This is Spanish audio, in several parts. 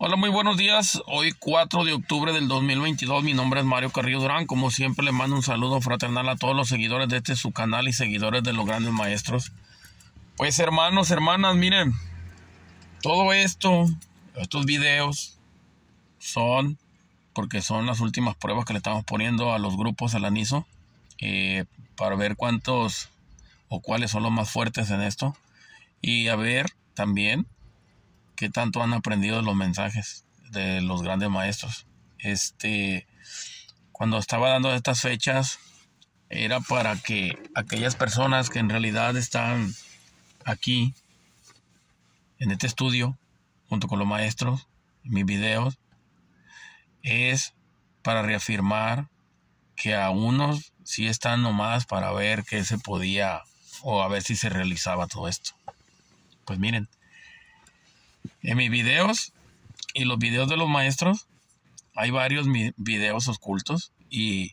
Hola, muy buenos días. Hoy 4 de octubre del 2022. Mi nombre es Mario Carrillo Durán. Como siempre, le mando un saludo fraternal a todos los seguidores de este su canal y seguidores de los grandes maestros. Pues hermanos, hermanas, miren, todo esto, estos videos son porque son las últimas pruebas que le estamos poniendo a los grupos al aniso eh, para ver cuántos o cuáles son los más fuertes en esto y a ver también qué tanto han aprendido los mensajes de los grandes maestros. Este, cuando estaba dando estas fechas, era para que aquellas personas que en realidad están aquí, en este estudio, junto con los maestros, en mis videos, es para reafirmar que a unos sí están nomás para ver qué se podía o a ver si se realizaba todo esto. Pues miren, en mis videos y los videos de los maestros, hay varios videos ocultos y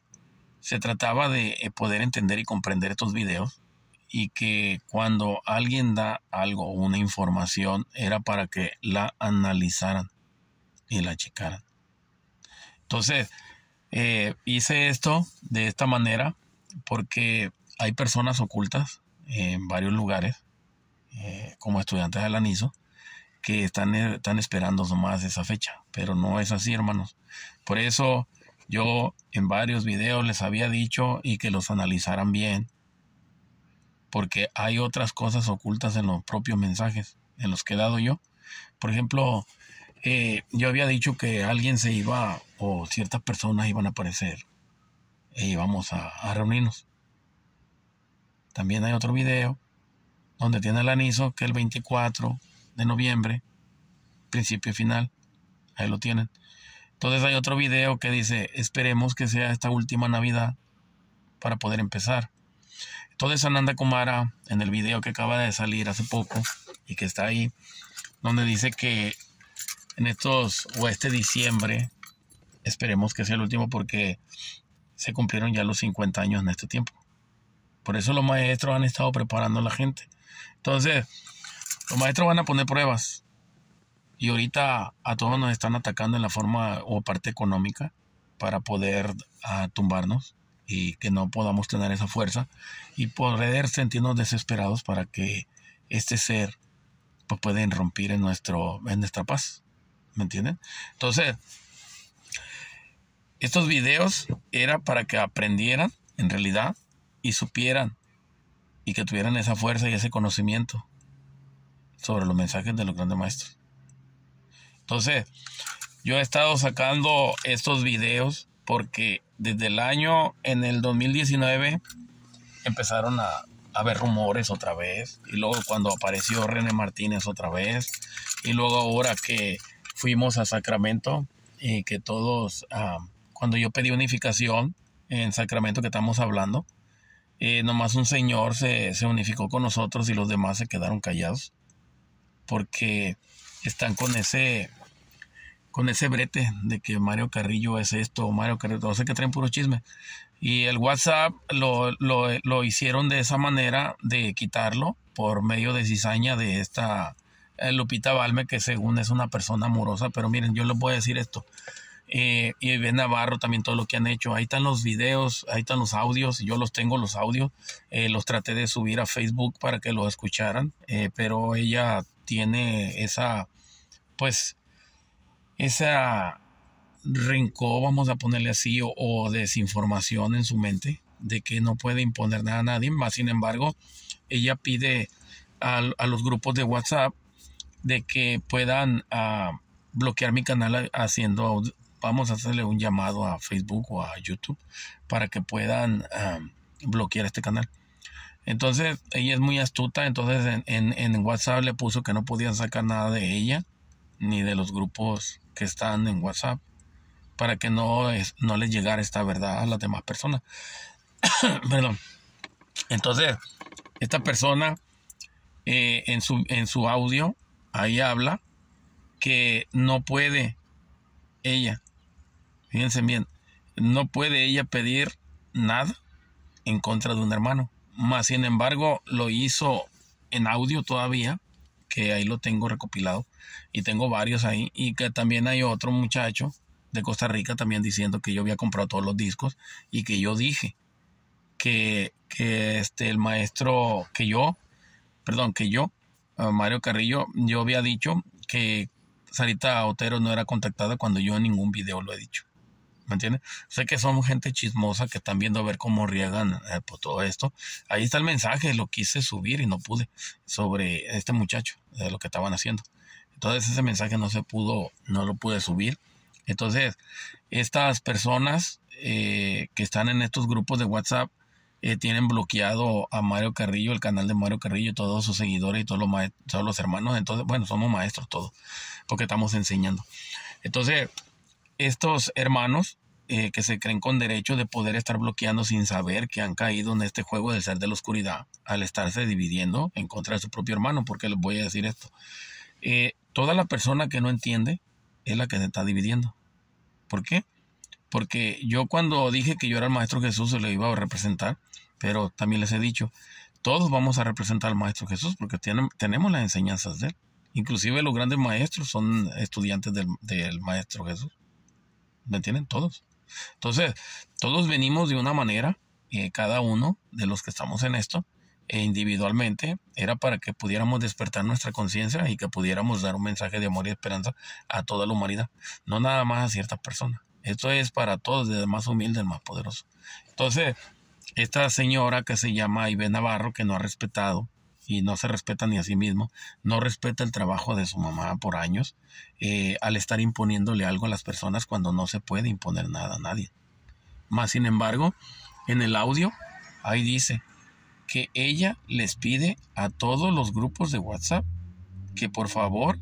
se trataba de eh, poder entender y comprender estos videos y que cuando alguien da algo, una información, era para que la analizaran y la checaran. Entonces, eh, hice esto de esta manera porque hay personas ocultas en varios lugares, eh, como estudiantes de la NISO, que están, eh, están esperando nomás esa fecha, pero no es así, hermanos. Por eso yo en varios videos les había dicho y que los analizaran bien, porque hay otras cosas ocultas en los propios mensajes, en los que he dado yo. Por ejemplo, eh, yo había dicho que alguien se iba o ciertas personas iban a aparecer y e vamos a, reunirnos. También hay otro video donde tiene el aniso que el 24 de noviembre, principio y final. Ahí lo tienen. Entonces hay otro video que dice, esperemos que sea esta última Navidad para poder empezar. Entonces Ananda Kumara, en el video que acaba de salir hace poco y que está ahí, donde dice que en estos o este diciembre, esperemos que sea el último porque se cumplieron ya los 50 años en este tiempo. Por eso los maestros han estado preparando a la gente. Entonces, los maestros van a poner pruebas. Y ahorita a todos nos están atacando en la forma o parte económica para poder ah, tumbarnos y que no podamos tener esa fuerza y poder sentirnos desesperados para que este ser pues pueda romper en, nuestro, en nuestra paz. ¿Me entienden? Entonces, estos videos era para que aprendieran en realidad y supieran y que tuvieran esa fuerza y ese conocimiento sobre los mensajes de los grandes maestros. Entonces, yo he estado sacando estos videos porque desde el año, en el 2019, empezaron a, haber ver rumores otra vez. Y luego cuando apareció René Martínez otra vez. Y luego ahora que fuimos a Sacramento y que todos, ah, cuando yo pedí unificación en Sacramento que estamos hablando, eh, nomás un señor se unificó con nosotros y los demás se quedaron callados porque están con ese con ese brete de que Mario Carrillo es esto, Mario Carrillo, no sé que traen puro chisme. Y el WhatsApp lo, lo, lo, hicieron de esa manera de quitarlo por medio de cizaña de esta eh, Lupita Balme, que según es una persona amorosa, pero miren, yo les voy a decir esto. Eh, y Ben Navarro también todo lo que han hecho. Ahí están los videos, ahí están los audios, yo los tengo los audios, eh, los traté de subir a Facebook para que los escucharan, pero ella tiene esa, pues, esa rincón vamos a ponerle así, o, desinformación en su mente de que no puede imponer nada a nadie. Más sin embargo, ella pide a, los grupos de WhatsApp de que puedan ah, bloquear mi canal haciendo, vamos a hacerle un llamado a Facebook o a YouTube para que puedan ah, bloquear este canal. Entonces, ella es muy astuta, entonces en, WhatsApp le puso que no podían sacar nada de ella, ni de los grupos que están en WhatsApp, para que no, no les llegara esta verdad a las demás personas. Perdón. Entonces, esta persona eh, en, su, en su audio, ahí habla que no puede ella, fíjense bien, no puede ella pedir nada en contra de un hermano. Más sin embargo, lo hizo en audio todavía, que ahí lo tengo recopilado. Y tengo varios ahí. Y que también hay otro muchacho de Costa Rica también diciendo que yo había comprado todos los discos y que yo dije que, que este, el maestro, que yo, perdón, que yo, eh, Mario Carrillo, yo había dicho que Sarita Otero no era contactada cuando yo en ningún video lo he dicho. ¿me entiendes? Sé que son gente chismosa que están viendo a ver cómo riegan eh, por todo esto. Ahí está el mensaje, lo quise subir y no pude sobre este muchacho, de lo que estaban haciendo. Entonces ese mensaje no se pudo, no lo pude subir. Entonces, estas personas eh, que están en estos grupos de WhatsApp eh, tienen bloqueado a Mario Carrillo, el canal de Mario Carrillo, todos sus seguidores y todos los, todos los hermanos. Entonces, bueno, somos maestros todos, porque estamos enseñando. Entonces, estos hermanos eh, que se creen con derecho de poder estar bloqueando sin saber que han caído en este juego del ser de la oscuridad al estarse dividiendo en contra de su propio hermano, porque les voy a decir esto. Eh, toda la persona que no entiende es la que se está dividiendo. ¿Por qué? Porque yo cuando dije que yo era el Maestro Jesús se lo iba a representar, pero también les he dicho, todos vamos a representar al Maestro Jesús porque tenemos las enseñanzas de él. Inclusive los grandes maestros son estudiantes del Maestro Jesús. ¿me entienden? Todos. Entonces, todos venimos de una manera, eh, cada uno de los que estamos en esto, e individualmente, era para que pudiéramos despertar nuestra conciencia y que pudiéramos dar un mensaje de amor y esperanza a toda la humanidad, no nada más a cierta persona. Esto es para todos, desde el más humilde al más poderoso. Entonces, esta señora que se llama Ibe Navarro, que no ha respetado y no se respeta ni a sí mismo, no respeta el trabajo de su mamá por años, eh, al estar imponiéndole algo a las personas cuando no se puede imponer nada a nadie. Más sin embargo, en el audio, ahí dice que ella les pide a todos los grupos de WhatsApp que por favor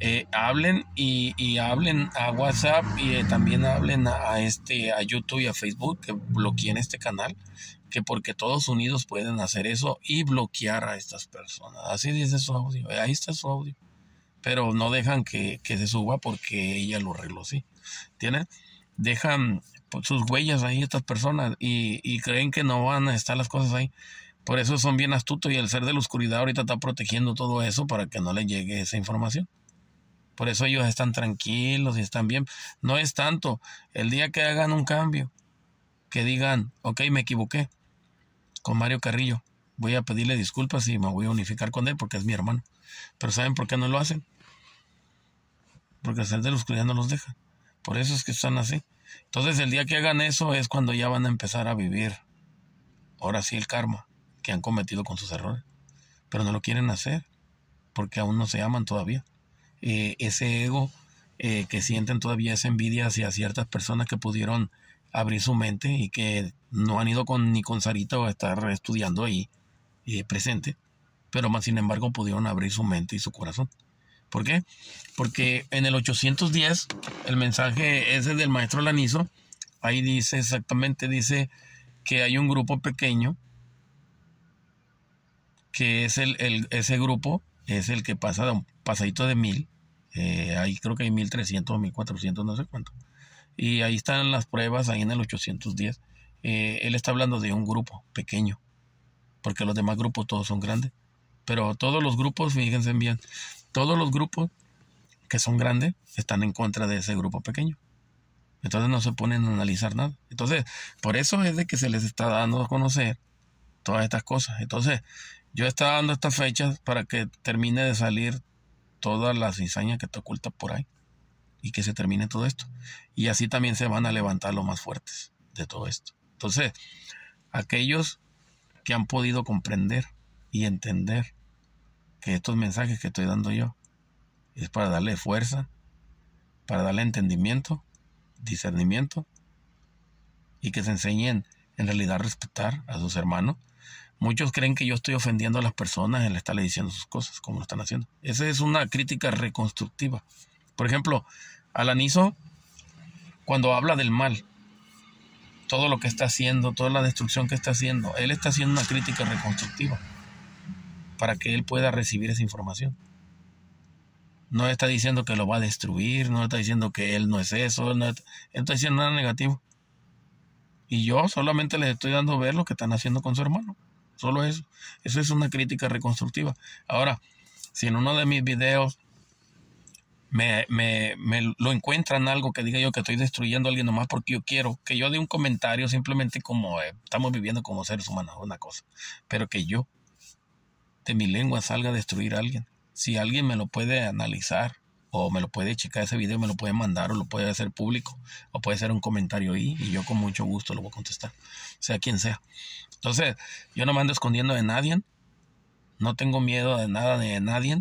eh, hablen y, hablen a WhatsApp y eh, también hablen a, este a YouTube y a Facebook que bloqueen este canal que porque todos unidos pueden hacer eso y bloquear a estas personas así dice su audio ahí está su audio pero no dejan que, se suba porque ella lo arregló sí tienen dejan pues, sus huellas ahí estas personas y, y creen que no van a estar las cosas ahí por eso son bien astutos y el ser de la oscuridad ahorita está protegiendo todo eso para que no le llegue esa información por eso ellos están tranquilos y están bien. No es tanto el día que hagan un cambio, que digan, ok, me equivoqué con Mario Carrillo. Voy a pedirle disculpas y me voy a unificar con él porque es mi hermano. Pero ¿saben por qué no lo hacen? Porque ser de la oscuridad no los deja. Por eso es que están así. Entonces el día que hagan eso es cuando ya van a empezar a vivir. Ahora sí el karma que han cometido con sus errores. Pero no lo quieren hacer porque aún no se aman todavía. Eh, ese ego eh, que sienten todavía esa envidia hacia ciertas personas que pudieron abrir su mente y que no han ido con, ni con Sarita o estar estudiando ahí eh, presente, pero más sin embargo pudieron abrir su mente y su corazón. ¿Por qué? Porque en el 810, el mensaje ese del maestro Lanizo, ahí dice exactamente, dice que hay un grupo pequeño, que es el, ese grupo, es el que pasa de un pasadito de mil, eh, ahí creo que hay 1300 o 1400, no sé cuánto. Y ahí están las pruebas, ahí en el 810. Eh, él está hablando de un grupo pequeño, porque los demás grupos todos son grandes. Pero todos los grupos, fíjense bien, todos los grupos que son grandes están en contra de ese grupo pequeño. Entonces no se ponen a analizar nada. Entonces, por eso es de que se les está dando a conocer todas estas cosas. Entonces, yo estaba dando estas fechas para que termine de salir todas las cizañas que te oculta por ahí y que se termine todo esto. Y así también se van a levantar los más fuertes de todo esto. Entonces, aquellos que han podido comprender y entender que estos mensajes que estoy dando yo es para darle fuerza, para darle entendimiento, discernimiento, y que se enseñen en realidad a respetar a sus hermanos, Muchos creen que yo estoy ofendiendo a las personas en estarle diciendo sus cosas, como lo están haciendo. Esa es una crítica reconstructiva. Por ejemplo, Alaniso, cuando habla del mal, todo lo que está haciendo, toda la destrucción que está haciendo, él está haciendo una crítica reconstructiva para que él pueda recibir esa información. No está diciendo que lo va a destruir, no está diciendo que él no es eso, él no está, diciendo nada negativo. Y yo solamente le estoy dando ver lo que están haciendo con su hermano. Solo eso. Eso es una crítica reconstructiva. Ahora, si en uno de mis videos me, lo encuentran algo que diga yo que estoy destruyendo a alguien nomás porque yo quiero, que yo dé un comentario simplemente como eh, estamos viviendo como seres humanos, una cosa, pero que yo de mi lengua salga a destruir a alguien, si alguien me lo puede analizar, o me lo puede checar ese video, me lo puede mandar o lo puede hacer público o puede hacer un comentario ahí y yo con mucho gusto lo voy a contestar, sea quien sea. Entonces, yo no me ando escondiendo de nadie, no tengo miedo de nada de nadie.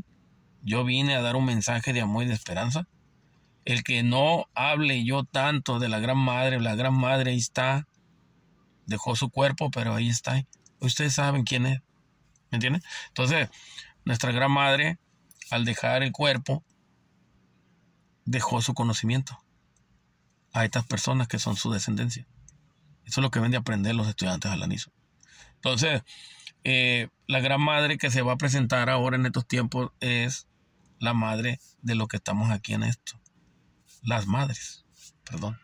Yo vine a dar un mensaje de amor y de esperanza. El que no hable yo tanto de la gran madre, la gran madre ahí está, dejó su cuerpo, pero ahí está. Ustedes saben quién es, ¿me entienden? Entonces, nuestra gran madre, al dejar el cuerpo, dejó su conocimiento a estas personas que son su descendencia. Eso es lo que ven de aprender los estudiantes al aniso. Entonces, eh, la gran madre que se va a presentar ahora en estos tiempos es la madre de lo que estamos aquí en esto. Las madres, perdón.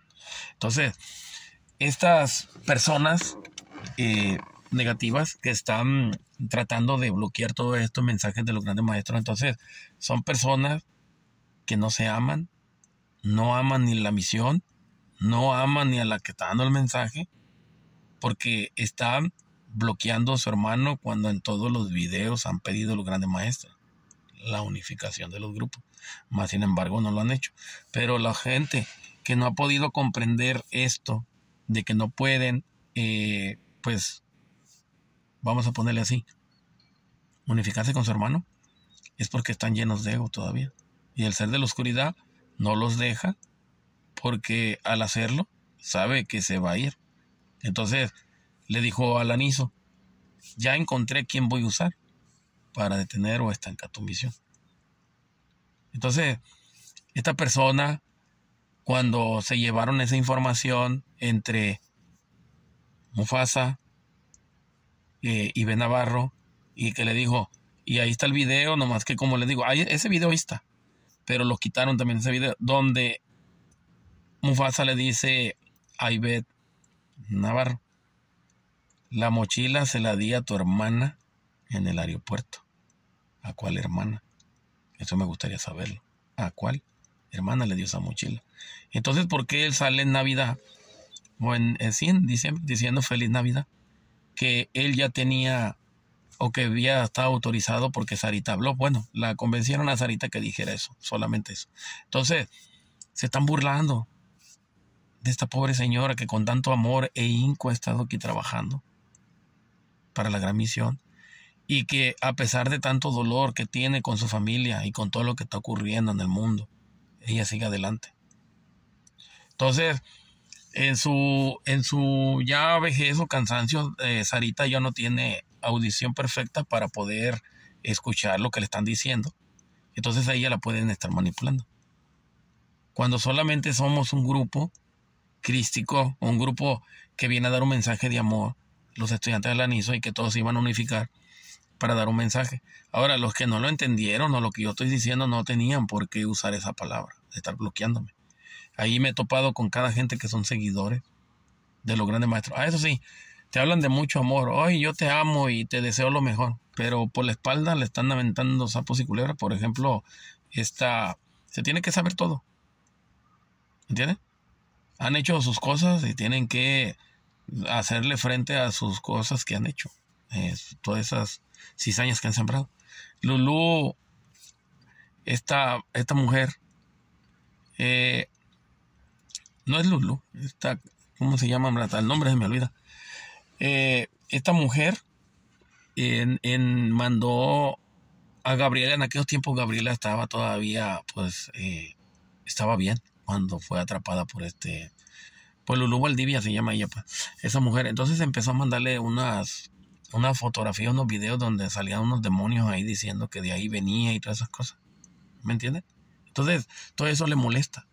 Entonces, estas personas eh, negativas que están tratando de bloquear todos estos mensajes de los grandes maestros, entonces son personas que no se aman, no aman ni la misión, no aman ni a la que está dando el mensaje, porque están bloqueando a su hermano cuando en todos los videos han pedido los grandes maestros la unificación de los grupos. Más sin embargo, no lo han hecho. Pero la gente que no ha podido comprender esto, de que no pueden, eh, pues, vamos a ponerle así, unificarse con su hermano, es porque están llenos de ego todavía y el ser de la oscuridad no los deja porque al hacerlo sabe que se va a ir. Entonces le dijo a aniso, ya encontré quién voy a usar para detener o estancar tu misión. Entonces, esta persona, cuando se llevaron esa información entre Mufasa eh, y Benavarro, y que le dijo, y ahí está el video, nomás que como le digo, ahí, ese video está pero los quitaron también ese video, donde Mufasa le dice a Ivette Navarro, la mochila se la di a tu hermana en el aeropuerto. ¿A cuál hermana? Eso me gustaría saberlo. ¿A cuál hermana le dio esa mochila? Entonces, ¿por qué él sale en Navidad? O en diciendo feliz Navidad. Que él ya tenía o que había estado autorizado porque Sarita habló. Bueno, la convencieron a Sarita que dijera eso, solamente eso. Entonces, se están burlando de esta pobre señora que con tanto amor e inco ha estado aquí trabajando para la gran misión y que a pesar de tanto dolor que tiene con su familia y con todo lo que está ocurriendo en el mundo, ella sigue adelante. Entonces, en su, en su ya vejez o cansancio, eh, Sarita ya no tiene audición perfecta para poder escuchar lo que le están diciendo. Entonces ahí ya la pueden estar manipulando. Cuando solamente somos un grupo crístico, un grupo que viene a dar un mensaje de amor, los estudiantes de la ANISO y que todos se iban a unificar para dar un mensaje. Ahora, los que no lo entendieron o lo que yo estoy diciendo no tenían por qué usar esa palabra, de estar bloqueándome. Ahí me he topado con cada gente que son seguidores de los grandes maestros. Ah, eso sí, te hablan de mucho amor, hoy yo te amo y te deseo lo mejor, pero por la espalda le están aventando sapos y culebras, por ejemplo, esta, se tiene que saber todo, ¿entiendes? Han hecho sus cosas y tienen que hacerle frente a sus cosas que han hecho, todas esas cizañas que han sembrado. Lulu. esta, esta mujer, eh, no es Lulu, esta, ¿cómo se llama? El nombre se me olvida. Eh, esta mujer en, mandó a Gabriela, en aquellos tiempos Gabriela estaba todavía, pues, eh, estaba bien cuando fue atrapada por este, por Lulú Valdivia se llama ella, pues, esa mujer. Entonces empezó a mandarle unas, unas fotografías, unos videos donde salían unos demonios ahí diciendo que de ahí venía y todas esas cosas. ¿Me entiendes? Entonces, todo eso le molesta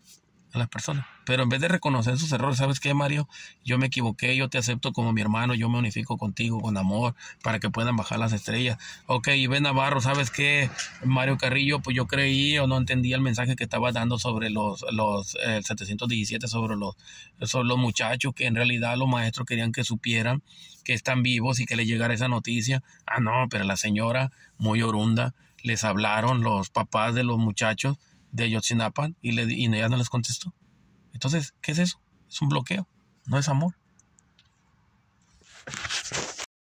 las personas. Pero en vez de reconocer sus errores, ¿sabes qué, Mario? Yo me equivoqué, yo te acepto como mi hermano, yo me unifico contigo con amor para que puedan bajar las estrellas. Ok, y ve Navarro, ¿sabes qué, Mario Carrillo? Pues yo creí o no entendía el mensaje que estaba dando sobre los, los 717, sobre los, sobre los muchachos que en realidad los maestros querían que supieran que están vivos y que les llegara esa noticia. Ah, no, pero la señora, muy orunda, les hablaron los papás de los muchachos de Yotzinapan y, le, y ella no les contestó. Entonces, ¿qué es eso? Es un bloqueo, no es amor.